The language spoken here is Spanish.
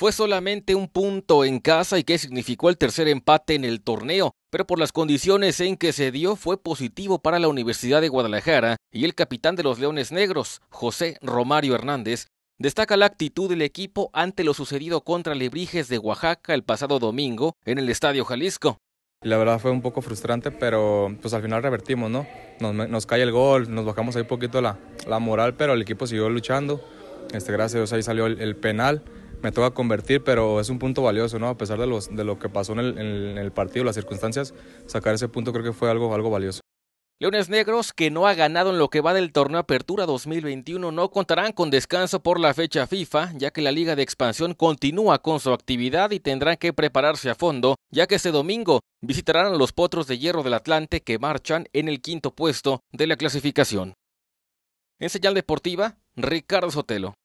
Fue solamente un punto en casa y que significó el tercer empate en el torneo, pero por las condiciones en que se dio fue positivo para la Universidad de Guadalajara y el capitán de los Leones Negros, José Romario Hernández, Destaca la actitud del equipo ante lo sucedido contra Lebrijes de Oaxaca el pasado domingo en el Estadio Jalisco. La verdad fue un poco frustrante, pero pues al final revertimos, ¿no? Nos, cae el gol, nos bajamos ahí un poquito la, moral, pero el equipo siguió luchando. Este, gracias a Dios ahí salió el penal me toca convertir, pero es un punto valioso, ¿no? A pesar de, los, de lo que pasó en el, partido, las circunstancias, sacar ese punto creo que fue algo, algo valioso. Leones Negros, que no ha ganado en lo que va del torneo Apertura 2021, no contarán con descanso por la fecha FIFA, ya que la Liga de Expansión continúa con su actividad y tendrán que prepararse a fondo, ya que este domingo visitarán a los Potros de Hierro del Atlante que marchan en el quinto puesto de la clasificación. En señal deportiva, Ricardo Sotelo.